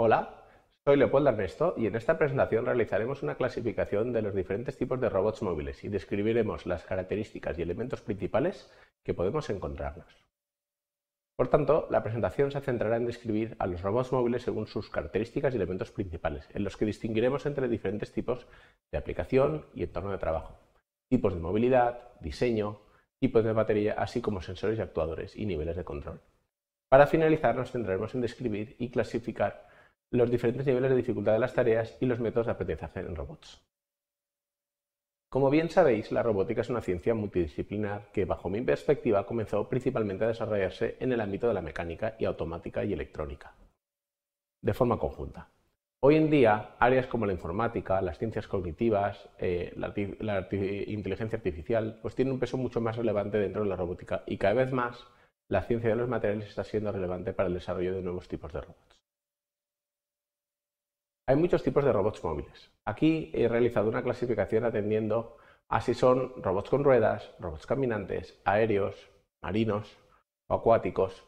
Hola, soy Leopoldo Ernesto y en esta presentación realizaremos una clasificación de los diferentes tipos de robots móviles y describiremos las características y elementos principales que podemos encontrarnos. Por tanto, la presentación se centrará en describir a los robots móviles según sus características y elementos principales, en los que distinguiremos entre diferentes tipos de aplicación y entorno de trabajo, tipos de movilidad, diseño, tipos de batería, así como sensores y actuadores y niveles de control. Para finalizar, nos centraremos en describir y clasificar los diferentes niveles de dificultad de las tareas y los métodos de aprendizaje en robots. Como bien sabéis, la robótica es una ciencia multidisciplinar que, bajo mi perspectiva, comenzó principalmente a desarrollarse en el ámbito de la mecánica y automática y electrónica, de forma conjunta. Hoy en día, áreas como la informática, las ciencias cognitivas, eh, la, inteligencia artificial, pues tienen un peso mucho más relevante dentro de la robótica y cada vez más la ciencia de los materiales está siendo relevante para el desarrollo de nuevos tipos de robots. Hay muchos tipos de robots móviles. Aquí he realizado una clasificación atendiendo a si son robots con ruedas, robots caminantes, aéreos, marinos acuáticos,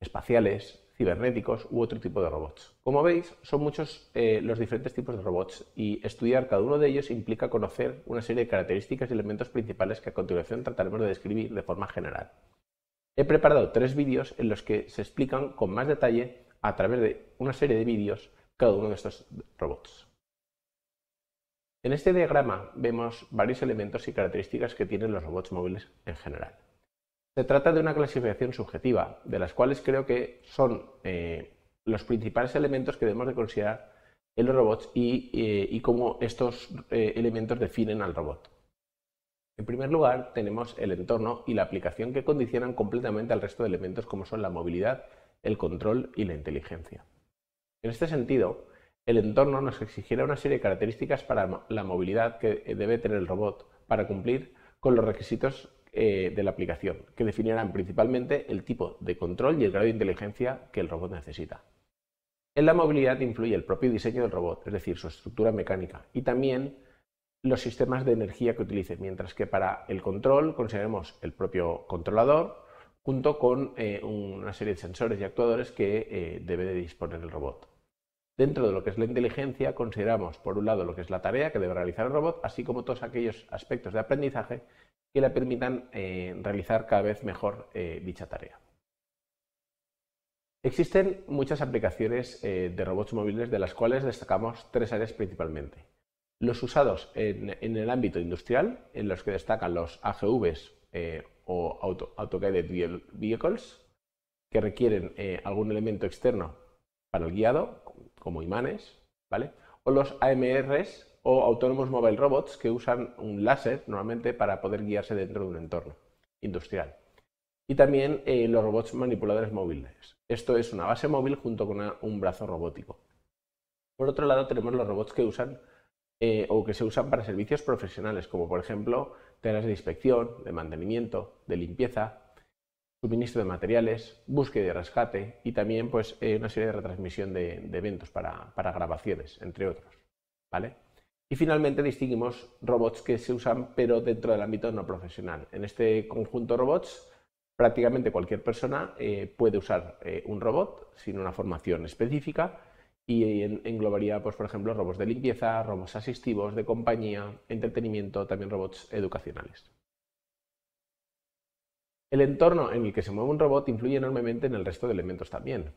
espaciales, cibernéticos u otro tipo de robots. Como veis, son muchos eh, los diferentes tipos de robots y estudiar cada uno de ellos implica conocer una serie de características y elementos principales que a continuación trataremos de describir de forma general. He preparado tres vídeos en los que se explican con más detalle, a través de una serie de vídeos, cada uno de estos robots. En este diagrama vemos varios elementos y características que tienen los robots móviles en general. Se trata de una clasificación subjetiva, de las cuales creo que son eh, los principales elementos que debemos de considerar en los robots y, eh, cómo estos eh, elementos definen al robot. En primer lugar, tenemos el entorno y la aplicación que condicionan completamente al resto de elementos como son la movilidad, el control y la inteligencia. En este sentido, el entorno nos exigirá una serie de características para la movilidad que eh, debe tener el robot para cumplir con los requisitos eh, de la aplicación, que definirán principalmente el tipo de control y el grado de inteligencia que el robot necesita. En la movilidad influye el propio diseño del robot, es decir, su estructura mecánica, y también los sistemas de energía que utilice, mientras que para el control consideremos el propio controlador junto con eh, una serie de sensores y actuadores que debe de disponer el robot. Dentro de lo que es la inteligencia, consideramos, por un lado, lo que es la tarea que debe realizar el robot, así como todos aquellos aspectos de aprendizaje que le permitan eh, realizar cada vez mejor eh, dicha tarea. Existen muchas aplicaciones eh, de robots móviles de las cuales destacamos tres áreas principalmente. Los usados en, el ámbito industrial, en los que destacan los AGVs o auto, Auto Guided Vehicles, que requieren algún elemento externo para el guiado, como imanes, ¿vale? O los AMRs o autónomos mobile robots que usan un láser normalmente para poder guiarse dentro de un entorno industrial. Y también eh, los robots manipuladores móviles. Esto es una base móvil junto con un brazo robótico. Por otro lado tenemos los robots que usan eh, o que se usan para servicios profesionales, como por ejemplo tareas de inspección, de mantenimiento, de limpieza, suministro de materiales, búsqueda y rescate y también pues, eh, una serie de retransmisión de, eventos para, grabaciones, entre otros. ¿vale? Y finalmente distinguimos robots que se usan pero dentro del ámbito no profesional. En este conjunto de robots prácticamente cualquier persona eh, puede usar eh, un robot sin una formación específica y englobaría, pues, por ejemplo, robots de limpieza, robots asistivos, de compañía, entretenimiento, también robots educacionales. El entorno en el que se mueve un robot influye enormemente en el resto de elementos también.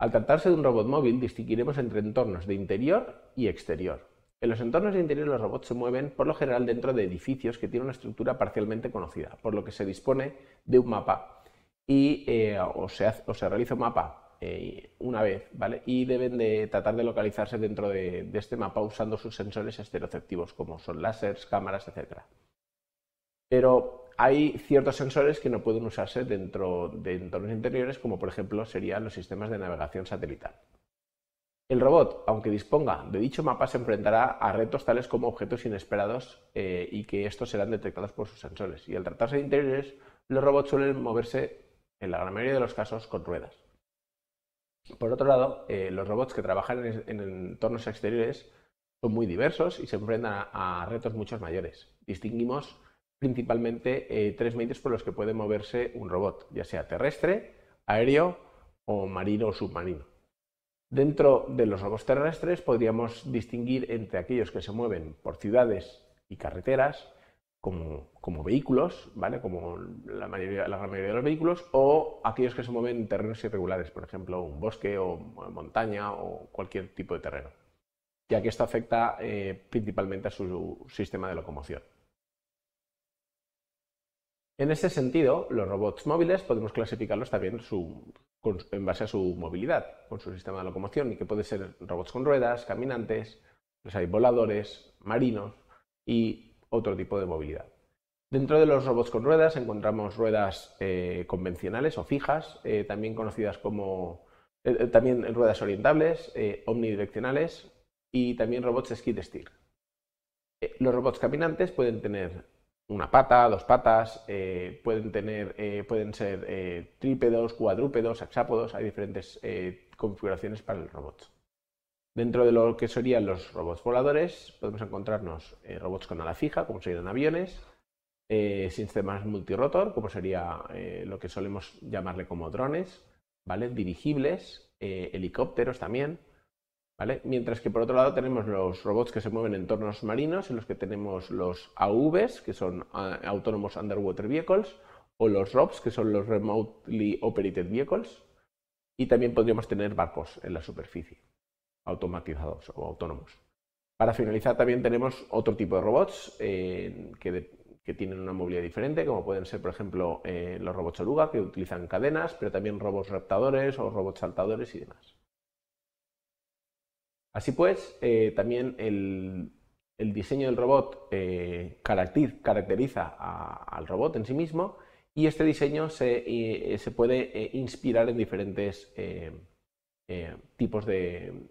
Al tratarse de un robot móvil, distinguiremos entre entornos de interior y exterior. En los entornos de interior los robots se mueven por lo general dentro de edificios que tienen una estructura parcialmente conocida, por lo que se dispone de un mapa y, eh, o, se realiza un mapa eh, una vez, ¿vale? Y deben de tratar de localizarse dentro de, este mapa usando sus sensores estereoceptivos como son láseres, cámaras, etc. Pero hay ciertos sensores que no pueden usarse dentro de entornos interiores, como por ejemplo serían los sistemas de navegación satelital. El robot, aunque disponga de dicho mapa, se enfrentará a retos tales como objetos inesperados eh, y que estos serán detectados por sus sensores. Y al tratarse de interiores, los robots suelen moverse, en la gran mayoría de los casos, con ruedas. Por otro lado, eh, los robots que trabajan en, entornos exteriores son muy diversos y se enfrentan a, a retos muchos mayores. Distinguimos principalmente eh, tres medios por los que puede moverse un robot, ya sea terrestre, aéreo o marino o submarino. Dentro de los robots terrestres podríamos distinguir entre aquellos que se mueven por ciudades y carreteras como, vehículos, ¿vale? como la, mayoría, gran mayoría de los vehículos, o aquellos que se mueven en terrenos irregulares, por ejemplo, un bosque o montaña o cualquier tipo de terreno, ya que esto afecta eh, principalmente a su sistema de locomoción. En ese sentido, los robots móviles podemos clasificarlos también en base a su movilidad, con su sistema de locomoción, y que puede ser robots con ruedas, caminantes, pues hay voladores, marinos y otro tipo de movilidad. Dentro de los robots con ruedas encontramos ruedas eh, convencionales o fijas, eh, también conocidas como eh, también ruedas orientables, omnidireccionales y también robots skid steer. los robots caminantes pueden tener una pata, dos patas, eh, pueden, tener, eh, pueden ser eh, trípedos, cuadrúpedos, hexápodos, hay diferentes configuraciones para el robot. Dentro de lo que serían los robots voladores, podemos encontrarnos robots con ala fija, como serían aviones, sistemas multirotor, como sería lo que solemos llamarle como drones, ¿vale? dirigibles, helicópteros también, Mientras que por otro lado tenemos los robots que se mueven en entornos marinos, en los que tenemos los AVs, que son ah, Autónomos Underwater Vehicles, o los ROVs, que son los Remotely Operated Vehicles, y también podríamos tener barcos en la superficie, automatizados o autónomos. Para finalizar también tenemos otro tipo de robots eh, que, tienen una movilidad diferente, como pueden ser por ejemplo eh, los robots oruga, que utilizan cadenas, pero también robots reptadores o robots saltadores y demás. Así pues, eh, también el, diseño del robot eh, caracteriza al robot en sí mismo y este diseño se, eh, puede inspirar en diferentes tipos de,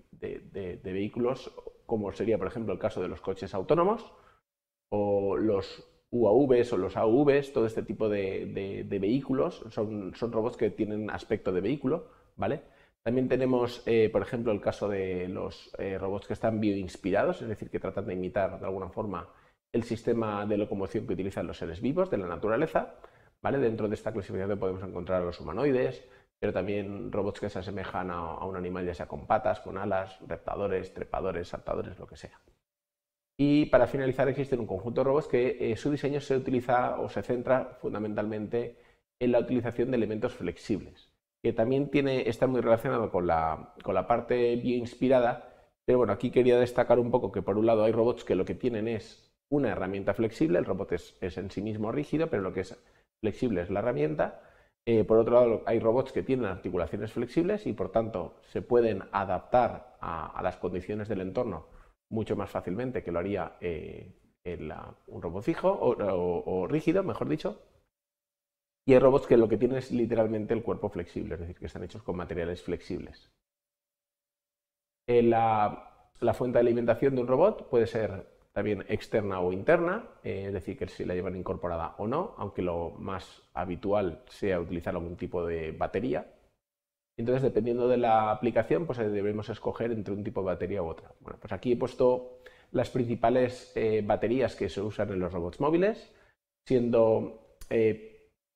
vehículos, como sería, por ejemplo, el caso de los coches autónomos o los UAVs o los AUVs, todo este tipo de, vehículos, son, son robots que tienen aspecto de vehículo, ¿vale? También tenemos, eh, por ejemplo, el caso de los eh, robots que están bioinspirados, es decir, que tratan de imitar de alguna forma el sistema de locomoción que utilizan los seres vivos de la naturaleza. ¿vale? Dentro de esta clasificación podemos encontrar a los humanoides, pero también robots que se asemejan a, un animal, ya sea con patas, con alas, reptadores, trepadores, saltadores, lo que sea. Y para finalizar, existen un conjunto de robots que eh, su diseño se utiliza o se centra fundamentalmente en la utilización de elementos flexibles que también tiene, está muy relacionado con la, parte bioinspirada, pero bueno, aquí quería destacar un poco que por un lado hay robots que lo que tienen es una herramienta flexible, el robot es, en sí mismo rígido, pero lo que es flexible es la herramienta. Eh, por otro lado, hay robots que tienen articulaciones flexibles y por tanto se pueden adaptar a, las condiciones del entorno mucho más fácilmente que lo haría eh, un robot fijo o rígido, mejor dicho. Y hay robots que lo que tienen es literalmente el cuerpo flexible, es decir, que están hechos con materiales flexibles. Eh, la, fuente de alimentación de un robot puede ser también externa o interna, eh, es decir, que si la llevan incorporada o no, aunque lo más habitual sea utilizar algún tipo de batería. Entonces, dependiendo de la aplicación, pues eh, debemos escoger entre un tipo de batería u otra. Bueno, pues aquí he puesto las principales baterías que se usan en los robots móviles, siendo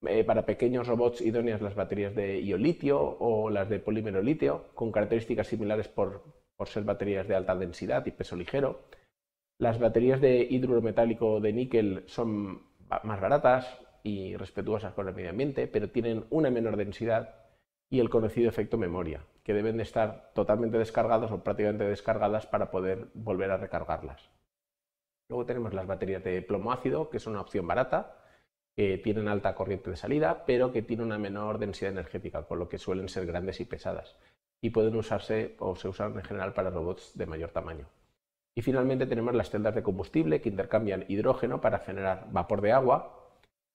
eh, para pequeños robots idóneas las baterías de iolitio o las de polímero litio, con características similares por, ser baterías de alta densidad y peso ligero. Las baterías de hidruro de níquel son más baratas y respetuosas con el medio ambiente, pero tienen una menor densidad y el conocido efecto memoria, que deben de estar totalmente descargadas o prácticamente descargadas para poder volver a recargarlas. Luego tenemos las baterías de plomo ácido, que es una opción barata, que tienen alta corriente de salida, pero que tienen una menor densidad energética, con lo que suelen ser grandes y pesadas, y pueden usarse o se usan en general para robots de mayor tamaño. Y finalmente tenemos las celdas de combustible que intercambian hidrógeno para generar vapor de agua,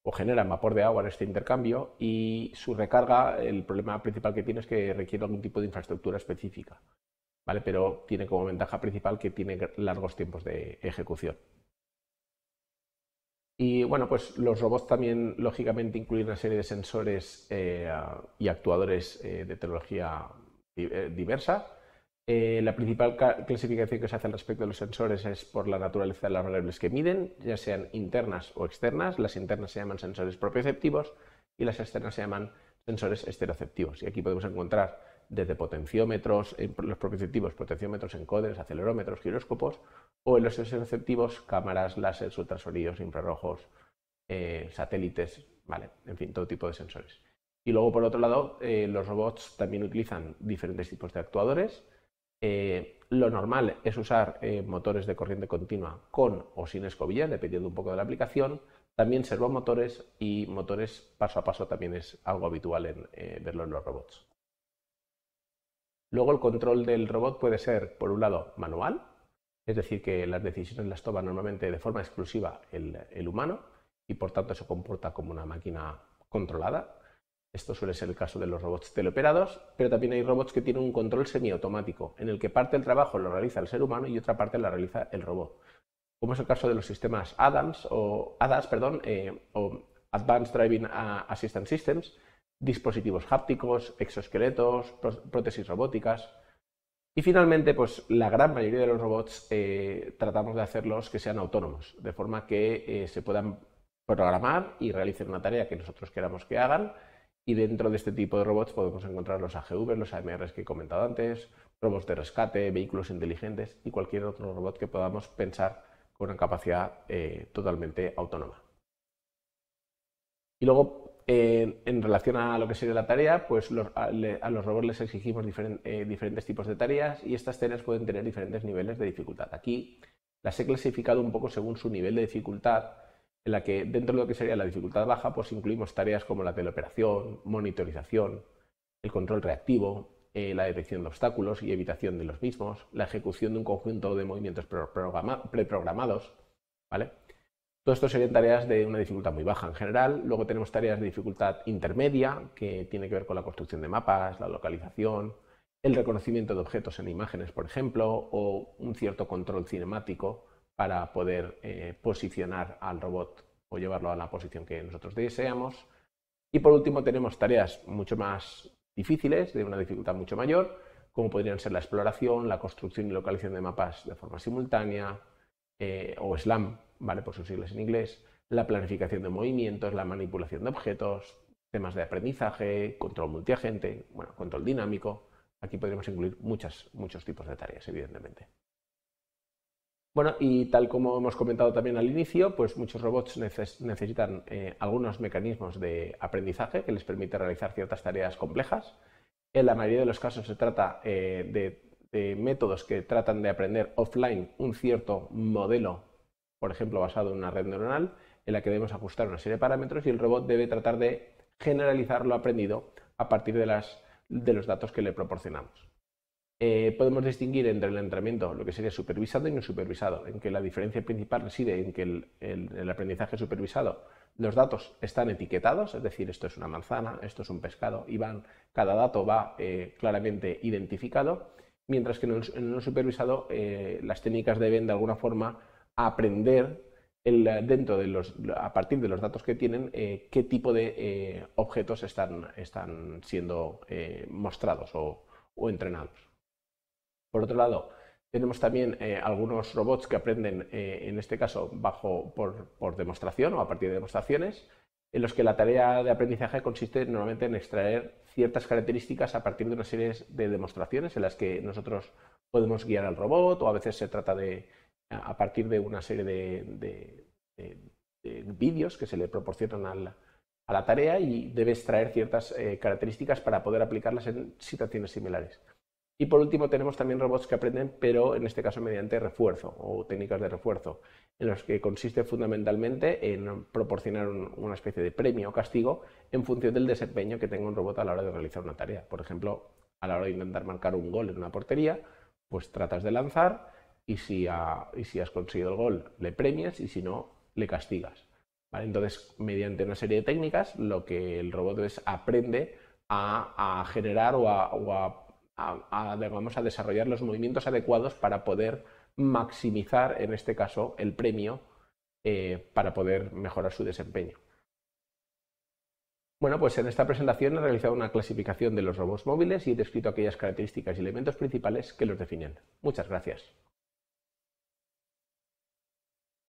o generan vapor de agua en este intercambio, y su recarga, el problema principal que tiene es que requiere algún tipo de infraestructura específica, ¿vale? pero tiene como ventaja principal que tiene largos tiempos de ejecución. Y bueno, pues los robots también lógicamente incluyen una serie de sensores eh, y actuadores eh, de tecnología eh, diversa. la principal clasificación que se hace al respecto de los sensores es por la naturaleza de las variables que miden, ya sean internas o externas. Las internas se llaman sensores propioceptivos y las externas se llaman sensores esteroceptivos Y aquí podemos encontrar desde potenciómetros, los propioceptivos, potenciómetros, encoders, acelerómetros, giróscopos o en los sensores receptivos, cámaras, láser, ultrasonidos, infrarrojos, eh, satélites, en fin, todo tipo de sensores. Y luego, por otro lado, eh, los robots también utilizan diferentes tipos de actuadores. Eh, lo normal es usar motores de corriente continua con o sin escobilla, dependiendo un poco de la aplicación. También servomotores y motores paso a paso también es algo habitual en verlo en los robots. Luego el control del robot puede ser, por un lado, manual, es decir, que las decisiones las toma normalmente de forma exclusiva el, humano y por tanto se comporta como una máquina controlada. Esto suele ser el caso de los robots teleoperados, pero también hay robots que tienen un control semiautomático, en el que parte del trabajo lo realiza el ser humano y otra parte la realiza el robot, como es el caso de los sistemas ADAMS o ADAS, perdón, eh, o Advanced Driving eh, Assistance Systems, dispositivos hápticos, exoesqueletos, prótesis robóticas. Y finalmente, pues la gran mayoría de los robots eh, tratamos de hacerlos que sean autónomos, de forma que eh, se puedan programar y realicen una tarea que nosotros queramos que hagan. Y dentro de este tipo de robots podemos encontrar los AGV, los AMRs que he comentado antes, robots de rescate, vehículos inteligentes y cualquier otro robot que podamos pensar con una capacidad eh, totalmente autónoma. Y luego, en relación a lo que sería la tarea, pues a, los robots les exigimos eh, diferentes tipos de tareas y estas tareas pueden tener diferentes niveles de dificultad. Aquí las he clasificado un poco según su nivel de dificultad, en la que dentro de lo que sería la dificultad baja, pues incluimos tareas como la teleoperación, monitorización, el control reactivo, eh, la detección de obstáculos y evitación de los mismos, la ejecución de un conjunto de movimientos preprogramados, ¿vale? Todo esto serían tareas de una dificultad muy baja en general. Luego tenemos tareas de dificultad intermedia, que tiene que ver con la construcción de mapas, la localización, el reconocimiento de objetos en imágenes, por ejemplo, o un cierto control cinemático para poder eh, posicionar al robot o llevarlo a la posición que nosotros deseamos. Y por último tenemos tareas mucho más difíciles, de una dificultad mucho mayor, como podrían ser la exploración, la construcción y localización de mapas de forma simultánea, eh, o SLAM, ¿vale? Por sus siglas en inglés, la planificación de movimientos, la manipulación de objetos, temas de aprendizaje, control multiagente, bueno, control dinámico. Aquí podríamos incluir muchos tipos de tareas, evidentemente. Bueno, y tal como hemos comentado también al inicio, pues muchos robots necesitan eh, algunos mecanismos de aprendizaje que les permite realizar ciertas tareas complejas. En la mayoría de los casos se trata eh, de, métodos que tratan de aprender offline un cierto modelo por ejemplo, basado en una red neuronal, en la que debemos ajustar una serie de parámetros y el robot debe tratar de generalizar lo aprendido a partir de, las, de los datos que le proporcionamos. Eh, podemos distinguir entre el entrenamiento lo que sería supervisado y no supervisado, en que la diferencia principal reside en que el, el, aprendizaje supervisado, los datos están etiquetados, es decir, esto es una manzana, esto es un pescado, y van, cada dato va eh, claramente identificado, mientras que en un supervisado eh, las técnicas deben de alguna forma aprender eh, dentro de los, a partir de los datos que tienen, eh, qué tipo de eh, objetos están, están siendo mostrados o, entrenados. Por otro lado, tenemos también algunos robots que aprenden, en este caso, bajo, por, por, demostración o a partir de demostraciones, en los que la tarea de aprendizaje consiste normalmente en extraer ciertas características a partir de una serie de demostraciones en las que nosotros podemos guiar al robot o a veces se trata de a partir de una serie de, vídeos que se le proporcionan a la, tarea y debes extraer ciertas eh, características para poder aplicarlas en situaciones similares. Y por último tenemos también robots que aprenden, pero en este caso mediante refuerzo o técnicas de refuerzo, en los que consiste fundamentalmente en proporcionar una especie de premio o castigo en función del desempeño que tenga un robot a la hora de realizar una tarea. Por ejemplo, a la hora de intentar marcar un gol en una portería, pues tratas de lanzar y si, has conseguido el gol le premias y si no le castigas. Entonces, mediante una serie de técnicas, lo que el robot es, aprende a, generar o, a, desarrollar los movimientos adecuados para poder maximizar, en este caso, el premio eh, para poder mejorar su desempeño. Bueno, pues en esta presentación he realizado una clasificación de los robots móviles y he descrito aquellas características y elementos principales que los definen. Muchas gracias.